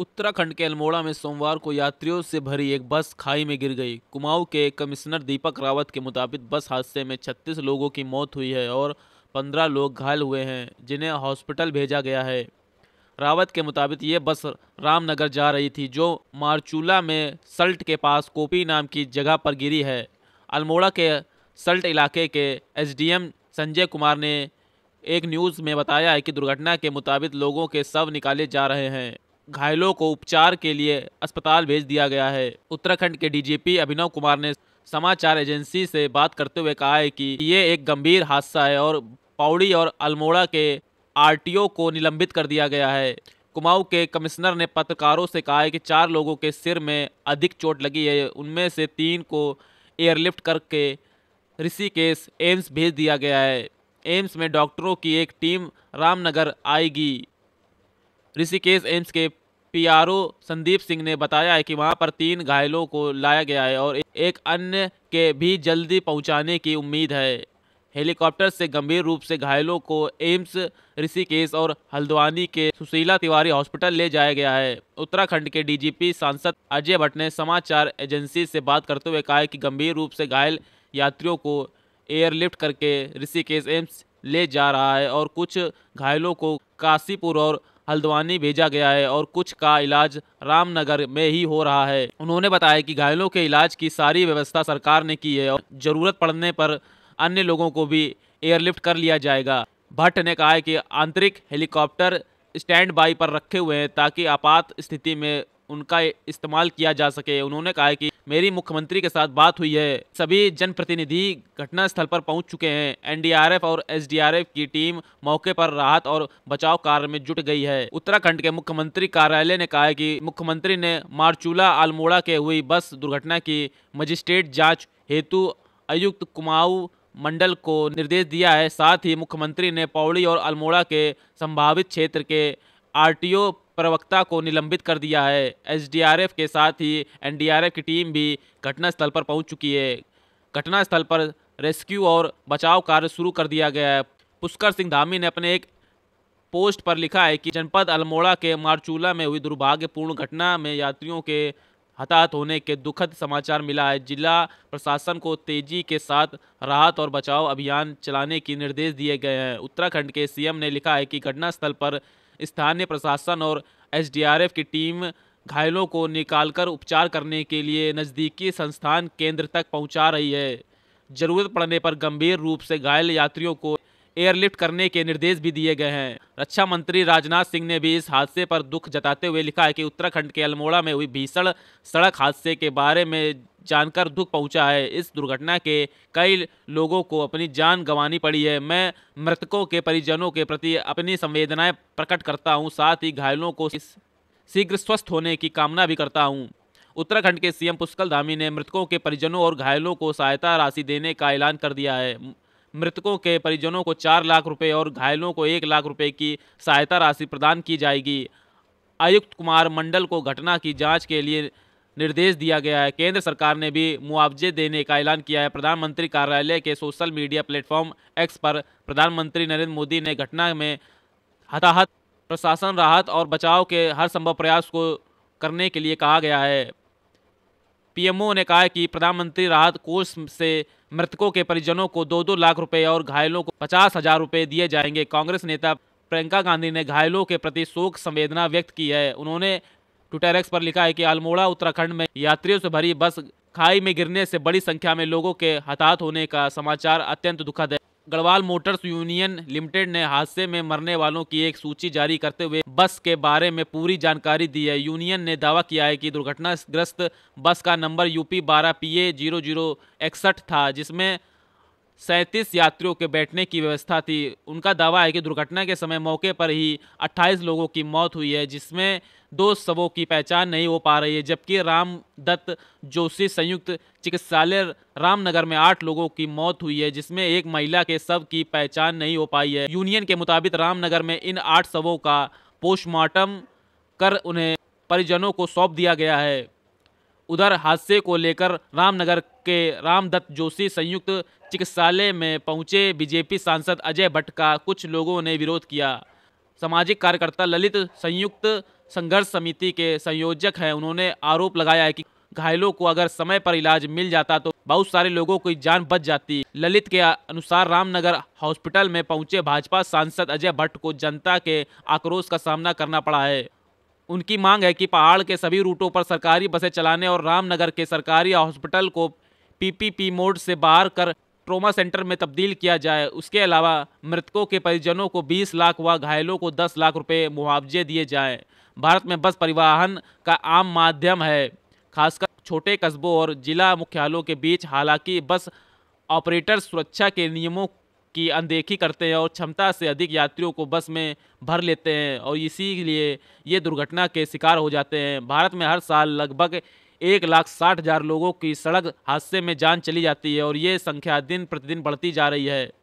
उत्तराखंड के अल्मोड़ा में सोमवार को यात्रियों से भरी एक बस खाई में गिर गई कुमाऊं के कमिश्नर दीपक रावत के मुताबिक बस हादसे में 36 लोगों की मौत हुई है और 15 लोग घायल हुए हैं जिन्हें हॉस्पिटल भेजा गया है रावत के मुताबिक ये बस रामनगर जा रही थी जो मारचूला में सल्ट के पास कोपी नाम की जगह पर गिरी है अल्मोड़ा के सल्ट इलाके के एस संजय कुमार ने एक न्यूज़ में बताया है कि दुर्घटना के मुताबिक लोगों के शव निकाले जा रहे हैं घायलों को उपचार के लिए अस्पताल भेज दिया गया है उत्तराखंड के डीजीपी अभिनव कुमार ने समाचार एजेंसी से बात करते हुए कहा है कि ये एक गंभीर हादसा है और पाउड़ी और अल्मोड़ा के आर को निलंबित कर दिया गया है कुमाऊ के कमिश्नर ने पत्रकारों से कहा है कि चार लोगों के सिर में अधिक चोट लगी है उनमें से तीन को एयरलिफ्ट करके ऋषिकेश एम्स भेज दिया गया है एम्स में डॉक्टरों की एक टीम रामनगर आएगी ऋषिकेश एम्स के पीआरओ संदीप सिंह ने बताया है कि वहां पर तीन घायलों को लाया गया है और एक अन्य के भी जल्दी पहुंचाने की उम्मीद है हेलीकॉप्टर से गंभीर रूप से घायलों को एम्स ऋषिकेश और हल्द्वानी के सुशीला तिवारी हॉस्पिटल ले जाया गया है उत्तराखंड के डीजीपी सांसद अजय भट्ट ने समाचार एजेंसी से बात करते हुए कहा कि गंभीर रूप से घायल यात्रियों को एयरलिफ्ट करके ऋषिकेश एम्स ले जा रहा है और कुछ घायलों को काशीपुर और हल्द्वानी भेजा गया है और कुछ का इलाज रामनगर में ही हो रहा है उन्होंने बताया कि घायलों के इलाज की सारी व्यवस्था सरकार ने की है और ज़रूरत पड़ने पर अन्य लोगों को भी एयरलिफ्ट कर लिया जाएगा भट्ट ने कहा है कि आंतरिक हेलीकॉप्टर स्टैंड बाई पर रखे हुए हैं ताकि आपात स्थिति में उनका इस्तेमाल किया जा सके उन्होंने कहा कि मेरी मुख्यमंत्री के साथ बात हुई है सभी जनप्रतिनिधि घटनास्थल पर पहुंच चुके हैं एनडीआरएफ और एसडीआरएफ की टीम मौके पर राहत और बचाव कार्य में जुट गई है उत्तराखंड के मुख्यमंत्री कार्यालय ने कहा कि मुख्यमंत्री ने मारचूला अल्मोड़ा के हुई बस दुर्घटना की मजिस्ट्रेट जाँच हेतु आयुक्त कुमाऊ मंडल को निर्देश दिया है साथ ही मुख्यमंत्री ने पौड़ी और अल्मोड़ा के संभावित क्षेत्र के आरटीओ प्रवक्ता को निलंबित कर दिया है एसडीआरएफ के साथ ही एनडीआरएफ की टीम भी घटनास्थल पर पहुंच चुकी है घटनास्थल पर रेस्क्यू और बचाव कार्य शुरू कर दिया गया है पुष्कर सिंह धामी ने अपने एक पोस्ट पर लिखा है कि जनपद अल्मोड़ा के मारचूला में हुई दुर्भाग्यपूर्ण घटना में यात्रियों के हताहत होने के दुखद समाचार मिला है जिला प्रशासन को तेजी के साथ राहत और बचाव अभियान चलाने के निर्देश दिए गए हैं उत्तराखंड के सीएम ने लिखा है कि घटनास्थल पर स्थानीय प्रशासन और एसडीआरएफ की टीम घायलों को निकालकर उपचार करने के लिए नज़दीकी संस्थान केंद्र तक पहुंचा रही है जरूरत पड़ने पर गंभीर रूप से घायल यात्रियों को एयरलिफ्ट करने के निर्देश भी दिए गए हैं रक्षा मंत्री राजनाथ सिंह ने भी इस हादसे पर दुख जताते हुए लिखा है कि उत्तराखंड के अल्मोड़ा में हुई भीषण सड़क हादसे के बारे में जानकर दुख पहुंचा है इस दुर्घटना के कई लोगों को अपनी जान गंवानी पड़ी है मैं मृतकों के परिजनों के प्रति अपनी संवेदनाएं प्रकट करता हूं साथ ही घायलों को शीघ्र स्वस्थ होने की कामना भी करता हूं उत्तराखंड के सीएम पुष्कल धामी ने मृतकों के परिजनों और घायलों को सहायता राशि देने का ऐलान कर दिया है मृतकों के परिजनों को चार लाख रुपए और घायलों को एक लाख रुपए की सहायता राशि प्रदान की जाएगी आयुक्त कुमार मंडल को घटना की जांच के लिए निर्देश दिया गया है केंद्र सरकार ने भी मुआवजे देने का ऐलान किया है प्रधानमंत्री कार्यालय के सोशल मीडिया प्लेटफॉर्म एक्स पर प्रधानमंत्री नरेंद्र मोदी ने घटना में हताहत प्रशासन राहत और बचाव के हर संभव प्रयास को करने के लिए कहा गया है पीएमओ ने कहा कि प्रधानमंत्री राहत कोष से मृतकों के परिजनों को दो दो लाख रुपए और घायलों को पचास हजार रुपए दिए जाएंगे कांग्रेस नेता प्रियंका गांधी ने घायलों के प्रति शोक संवेदना व्यक्त की है उन्होंने ट्विटर एक्स पर लिखा है कि अल्मोड़ा उत्तराखंड में यात्रियों से भरी बस खाई में गिरने से बड़ी संख्या में लोगों के हताहत होने का समाचार अत्यंत दुखद है गढ़वाल मोटर्स यूनियन लिमिटेड ने हादसे में मरने वालों की एक सूची जारी करते हुए बस के बारे में पूरी जानकारी दी है यूनियन ने दावा किया है कि दुर्घटनाग्रस्त बस का नंबर यूपी बारह पी ए जीरो जीरो इकसठ था जिसमें सैंतीस यात्रियों के बैठने की व्यवस्था थी उनका दावा है कि दुर्घटना के समय मौके पर ही 28 लोगों की मौत हुई है जिसमें दो शवों की पहचान नहीं हो पा रही है जबकि रामदत्त जोशी संयुक्त चिकित्सालय रामनगर में आठ लोगों की मौत हुई है जिसमें एक महिला के शव की पहचान नहीं हो पाई है यूनियन के मुताबिक रामनगर में इन आठ शवों का पोस्टमार्टम कर उन्हें परिजनों को सौंप दिया गया है उधर हादसे को लेकर रामनगर के रामदत्त जोशी संयुक्त चिकित्सालय में पहुंचे बीजेपी सांसद अजय भट्ट का कुछ लोगों ने विरोध किया सामाजिक कार्यकर्ता ललित संयुक्त संघर्ष समिति के संयोजक हैं उन्होंने आरोप लगाया है कि घायलों को अगर समय पर इलाज मिल जाता तो बहुत सारे लोगों की जान बच जाती ललित के अनुसार रामनगर हॉस्पिटल में पहुंचे भाजपा सांसद अजय भट्ट को जनता के आक्रोश का सामना करना पड़ा है उनकी मांग है कि पहाड़ के सभी रूटों पर सरकारी बसें चलाने और रामनगर के सरकारी हॉस्पिटल को पीपीपी मोड से बाहर कर ट्रोमा सेंटर में तब्दील किया जाए उसके अलावा मृतकों के परिजनों को 20 लाख व घायलों को 10 लाख रुपए मुआवजे दिए जाएं। भारत में बस परिवहन का आम माध्यम है खासकर छोटे कस्बों और जिला मुख्यालयों के बीच हालांकि बस ऑपरेटर सुरक्षा के नियमों की अनदेखी करते हैं और क्षमता से अधिक यात्रियों को बस में भर लेते हैं और इसीलिए ये दुर्घटना के शिकार हो जाते हैं भारत में हर साल लगभग एक लाख साठ हज़ार लोगों की सड़क हादसे में जान चली जाती है और ये संख्या दिन प्रतिदिन बढ़ती जा रही है